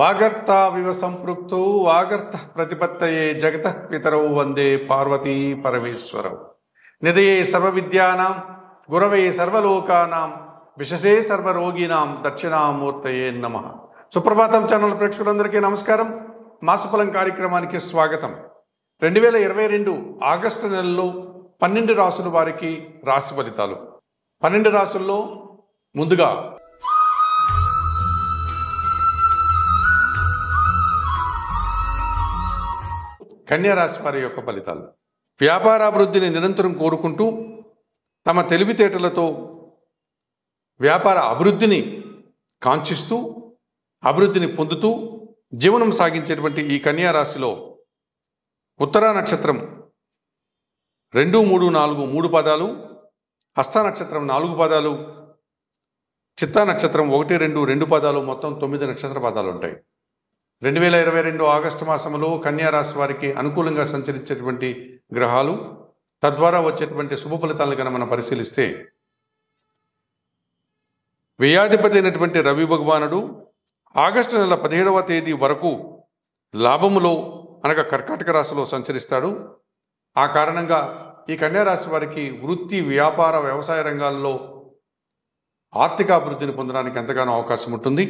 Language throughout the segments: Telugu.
వాగర్తావివ సంపృక్తౌ వాగర్త ప్రతిపత్తయే జగత పితరౌ వందే పార్వతీ పరమేశ్వరౌ నిదయే సర్వ విద్యానాం గురవే సర్వలోకానాం విశసే సర్వరోగినాం దక్షిణామూర్తయే నమ సుప్రభాతం ఛానల్ ప్రేక్షకులందరికీ నమస్కారం మాసఫలం కార్యక్రమానికి స్వాగతం రెండు వేల ఇరవై రెండు ఆగస్టు నెలలో పన్నెండు రాసుల వారికి రాశి ఫలితాలు పన్నెండు రాసుల్లో ముందుగా కన్యారాశి వారి యొక్క ఫలితాలు వ్యాపారాభివృద్ధిని నిరంతరం కోరుకుంటూ తమ తెలివితేటలతో వ్యాపార అభివృద్ధిని కాంక్షిస్తూ అభివృద్ధిని పొందుతూ జీవనం సాగించేటువంటి ఈ కన్యారాశిలో ఉత్తరా నక్షత్రం రెండు మూడు నాలుగు మూడు పదాలు హస్త నక్షత్రం నాలుగు పదాలు చిత్తా నక్షత్రం ఒకటి రెండు రెండు పదాలు మొత్తం తొమ్మిది నక్షత్ర పదాలు ఉంటాయి రెండు వేల ఇరవై రెండు ఆగస్టు మాసంలో కన్యారాశి వారికి అనుకూలంగా సంచరించేటువంటి గ్రహాలు తద్వారా వచ్చేటువంటి శుభ ఫలితాలను కనుక మనం పరిశీలిస్తే వ్యయాధిపతి అయినటువంటి రవి భగవానుడు ఆగస్టు నెల పదిహేడవ తేదీ వరకు లాభములో అనగా కర్కాటక రాశిలో సంచరిస్తాడు ఆ కారణంగా ఈ కన్యారాశి వారికి వృత్తి వ్యాపార వ్యవసాయ రంగాల్లో ఆర్థికాభివృద్ధిని పొందడానికి ఎంతగానో అవకాశం ఉంటుంది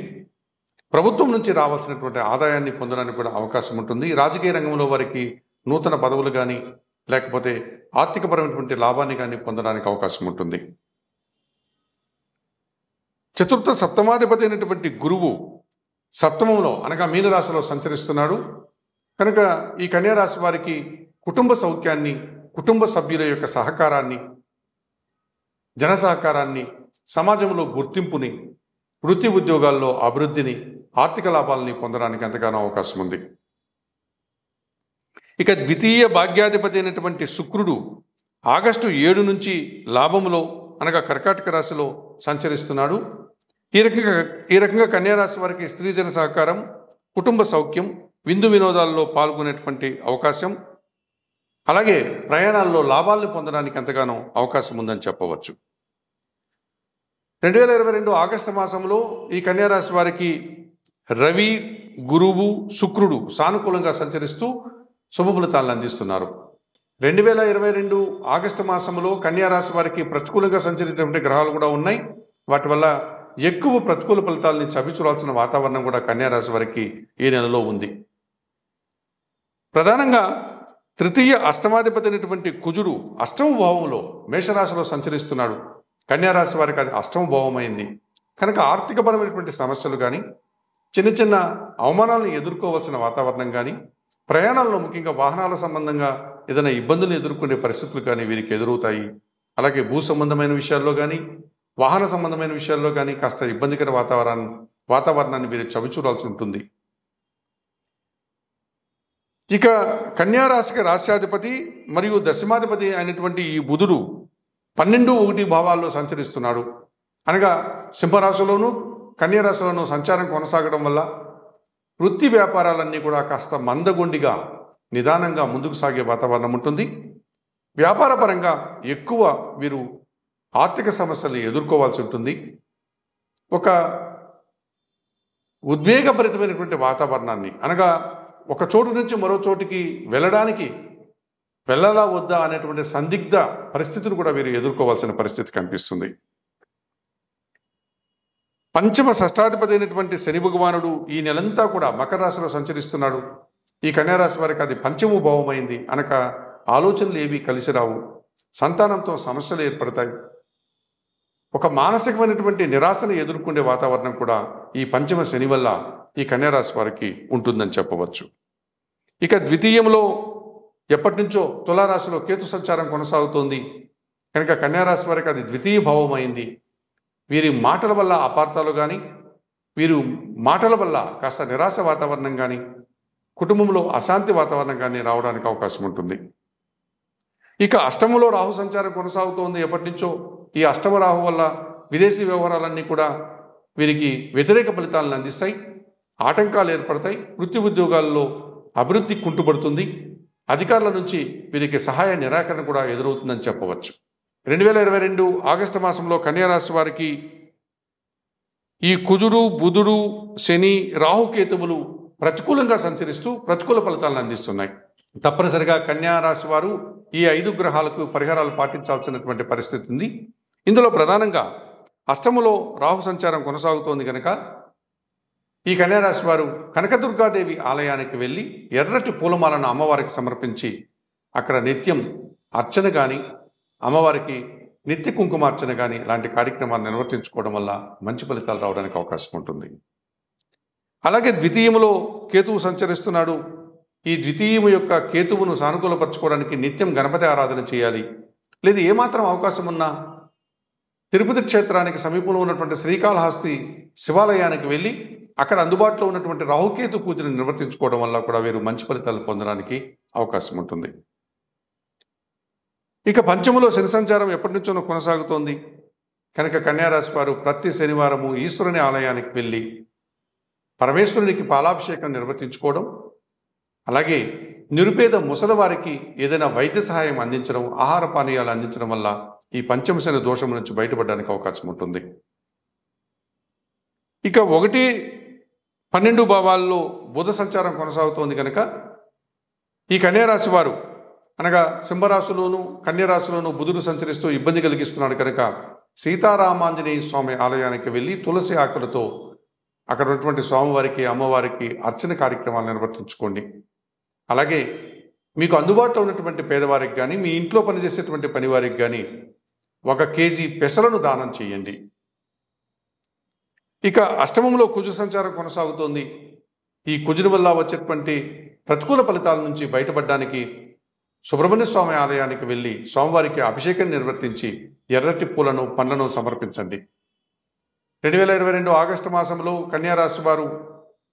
ప్రభుత్వం నుంచి రావాల్సినటువంటి ఆదాయాన్ని పొందడానికి కూడా అవకాశం ఉంటుంది రాజకీయ రంగంలో వారికి నూతన పదవులు కానీ లేకపోతే ఆర్థికపరమైనటువంటి లాభాన్ని కానీ పొందడానికి అవకాశం ఉంటుంది చతుర్థ సప్తమాధిపతి అయినటువంటి గురువు సప్తమంలో అనగా మీనరాశిలో సంచరిస్తున్నాడు కనుక ఈ రాశి వారికి కుటుంబ సౌఖ్యాన్ని కుటుంబ సభ్యుల యొక్క సహకారాన్ని జన సహకారాన్ని సమాజంలో గుర్తింపుని వృత్తి ఉద్యోగాల్లో అభివృద్ధిని ఆర్థిక లాభాలని పొందడానికి ఎంతగానో అవకాశం ఉంది ఇక ద్వితీయ భాగ్యాధిపతి అయినటువంటి శుక్రుడు ఆగస్టు ఏడు నుంచి లాభములో అనగా కర్కాటక రాశిలో సంచరిస్తున్నాడు ఈ రకంగా ఈ రకంగా కన్యారాశి వారికి స్త్రీజన సహకారం కుటుంబ సౌఖ్యం విందు వినోదాల్లో పాల్గొనేటువంటి అవకాశం అలాగే ప్రయాణాల్లో లాభాలను పొందడానికి ఎంతగానో అవకాశం ఉందని చెప్పవచ్చు రెండు వేల ఇరవై రెండు ఆగస్టు మాసంలో ఈ కన్యారాశి వారికి రవి గురువు శుక్రుడు సానుకూలంగా సంచరిస్తూ శుభ ఫలితాలను అందిస్తున్నారు రెండు వేల ఇరవై రెండు ఆగస్టు మాసంలో కన్యారాశి వారికి ప్రతికూలంగా సంచరించినటువంటి గ్రహాలు కూడా ఉన్నాయి వాటి వల్ల ఎక్కువ ప్రతికూల ఫలితాలని చవిచూడాల్సిన వాతావరణం కూడా కన్యారాశి వారికి ఈ నెలలో ఉంది ప్రధానంగా తృతీయ అష్టమాధిపతి అయినటువంటి కుజుడు అష్టమ భావంలో మేషరాశిలో సంచరిస్తున్నాడు కన్యారాశి వారికి అది అష్టమ అయింది కనుక ఆర్థికపరమైనటువంటి సమస్యలు కానీ చిన్న చిన్న అవమానాలను ఎదుర్కోవాల్సిన వాతావరణం కానీ ప్రయాణాల్లో ముఖ్యంగా వాహనాల సంబంధంగా ఏదైనా ఇబ్బందులు ఎదుర్కొనే పరిస్థితులు కానీ వీరికి ఎదురవుతాయి అలాగే భూ సంబంధమైన విషయాల్లో కానీ వాహన సంబంధమైన విషయాల్లో కానీ కాస్త ఇబ్బందికర వాతావరణాన్ని వాతావరణాన్ని వీరు చవిచూడాల్సి ఉంటుంది ఇక కన్యారాశికి రాశ్యాధిపతి మరియు దశమాధిపతి అయినటువంటి ఈ బుధుడు పన్నెండు ఒకటి భావాల్లో సంచరిస్తున్నాడు అనగా సింహరాశిలోను కన్యరాశిలోనూ సంచారం కొనసాగడం వల్ల వృత్తి వ్యాపారాలన్నీ కూడా కాస్త మందగొండిగా నిదానంగా ముందుకు సాగే వాతావరణం ఉంటుంది వ్యాపారపరంగా ఎక్కువ వీరు ఆర్థిక సమస్యలు ఎదుర్కోవాల్సి ఉంటుంది ఒక ఉద్వేగభరితమైనటువంటి వాతావరణాన్ని అనగా ఒక చోటు నుంచి మరో చోటికి వెళ్ళడానికి వెళ్ళాలా వద్దా అనేటువంటి సందిగ్ధ పరిస్థితిని కూడా వీరు ఎదుర్కోవాల్సిన పరిస్థితి కనిపిస్తుంది పంచమ షష్టాధిపతి అయినటువంటి శని భగవానుడు ఈ నెలంతా కూడా మకర రాశిలో సంచరిస్తున్నాడు ఈ కన్యారాశి వారికి అది పంచము భావమైంది అనక ఆలోచనలు ఏవి కలిసి రావు సంతానంతో సమస్యలు ఏర్పడతాయి ఒక మానసికమైనటువంటి నిరాశను ఎదుర్కొనే వాతావరణం కూడా ఈ పంచమ శని వల్ల ఈ కన్యారాశి వారికి ఉంటుందని చెప్పవచ్చు ఇక ద్వితీయంలో ఎప్పటి నుంచో తులారాశిలో కేతు సంచారం కొనసాగుతోంది కనుక కన్యారాశి వారికి అది ద్వితీయ భావమైంది వీరి మాటల వల్ల అపార్థాలు కానీ వీరు మాటల వల్ల కాస్త నిరాశ వాతావరణం కానీ కుటుంబంలో అశాంతి వాతావరణం కానీ రావడానికి అవకాశం ఉంటుంది ఇక అష్టమంలో రాహు సంచారం కొనసాగుతోంది ఎప్పటి నుంచో ఈ అష్టమ రాహు వల్ల విదేశీ వ్యవహారాలన్నీ కూడా వీరికి వ్యతిరేక ఫలితాలను అందిస్తాయి ఆటంకాలు ఏర్పడతాయి వృత్తి ఉద్యోగాల్లో అభివృద్ధి కుంటుపడుతుంది అధికారుల నుంచి వీరికి సహాయ నిరాకరణ కూడా ఎదురవుతుందని చెప్పవచ్చు రెండు వేల ఇరవై రెండు ఆగస్టు మాసంలో కన్యారాశి వారికి ఈ కుజుడు బుధుడు శని రాహుకేతువులు ప్రతికూలంగా సంచరిస్తూ ప్రతికూల ఫలితాలను అందిస్తున్నాయి తప్పనిసరిగా కన్యారాశి వారు ఈ ఐదు గ్రహాలకు పరిహారాలు పాటించాల్సినటువంటి పరిస్థితి ఉంది ఇందులో ప్రధానంగా అష్టములో రాహు సంచారం కొనసాగుతోంది కనుక ఈ కన్యారాశి వారు కనకదుర్గాదేవి ఆలయానికి వెళ్ళి ఎర్రటి పూలమాలను అమ్మవారికి సమర్పించి అక్కడ నిత్యం అర్చన కానీ అమ్మవారికి నిత్య కుంకుమార్చన కానీ ఇలాంటి కార్యక్రమాలు నిర్వర్తించుకోవడం వల్ల మంచి ఫలితాలు రావడానికి అవకాశం ఉంటుంది అలాగే ద్వితీయములో కేతువు సంచరిస్తున్నాడు ఈ ద్వితీయము యొక్క కేతువును సానుకూలపరచుకోవడానికి నిత్యం గణపతి ఆరాధన చేయాలి లేదు ఏమాత్రం అవకాశం ఉన్నా తిరుపతి క్షేత్రానికి సమీపంలో ఉన్నటువంటి శ్రీకాళహస్తి శివాలయానికి వెళ్ళి అక్కడ అందుబాటులో ఉన్నటువంటి రాహుకేతు పూజను నిర్వర్తించుకోవడం వల్ల కూడా వీరు మంచి ఫలితాలు పొందడానికి అవకాశం ఉంటుంది ఇక పంచములో శని సంచారం ఎప్పటి నుంచోనో కొనసాగుతోంది కనుక కన్యారాశి వారు ప్రతి శనివారము ఈశ్వరుని ఆలయానికి వెళ్ళి పరమేశ్వరునికి పాలాభిషేకం నిర్వర్తించుకోవడం అలాగే నిరుపేద ముసలివారికి ఏదైనా వైద్య సహాయం అందించడం ఆహార పానీయాలు అందించడం వల్ల ఈ పంచమశన దోషం నుంచి బయటపడడానికి అవకాశం ఉంటుంది ఇక ఒకటి పన్నెండు భావాల్లో బుధ సంచారం కొనసాగుతోంది కనుక ఈ కన్యారాశి వారు అనగా సింహరాశిలోను కన్యరాశిలోను బుధుడు సంచరిస్తూ ఇబ్బంది కలిగిస్తున్నాడు కనుక సీతారామాంజనేయ స్వామి ఆలయానికి వెళ్ళి తులసి ఆకులతో అక్కడ ఉన్నటువంటి స్వామివారికి అమ్మవారికి అర్చన కార్యక్రమాలు నిర్వర్తించుకోండి అలాగే మీకు అందుబాటులో ఉన్నటువంటి పేదవారికి కానీ మీ ఇంట్లో పనిచేసేటువంటి పనివారికి కానీ ఒక కేజీ పెసలను దానం చేయండి ఇక అష్టమంలో కుజ సంచారం కొనసాగుతోంది ఈ కుజుని వల్ల వచ్చేటువంటి ప్రతికూల ఫలితాల నుంచి బయటపడడానికి సుబ్రహ్మణ్య స్వామి ఆలయానికి వెళ్ళి స్వామివారికి అభిషేకం నిర్వర్తించి ఎర్రటి పూలను పండ్లను సమర్పించండి రెండు వేల ఇరవై రెండు ఆగస్టు మాసంలో కన్యారాశి వారు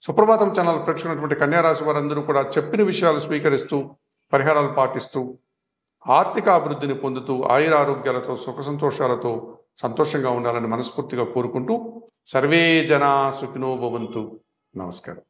సుప్రభాతం ఛానల్ ప్రేక్షకున్నటువంటి కన్యారాశి వారందరూ కూడా చెప్పిన విషయాలు స్వీకరిస్తూ పరిహారాలు పాటిస్తూ ఆర్థిక అభివృద్ధిని పొందుతూ ఆయురారోగ్యాలతో సుఖ సంతోషాలతో సంతోషంగా ఉండాలని మనస్ఫూర్తిగా కోరుకుంటూ సర్వే జనా సుఖినో భవంతు నమస్కారం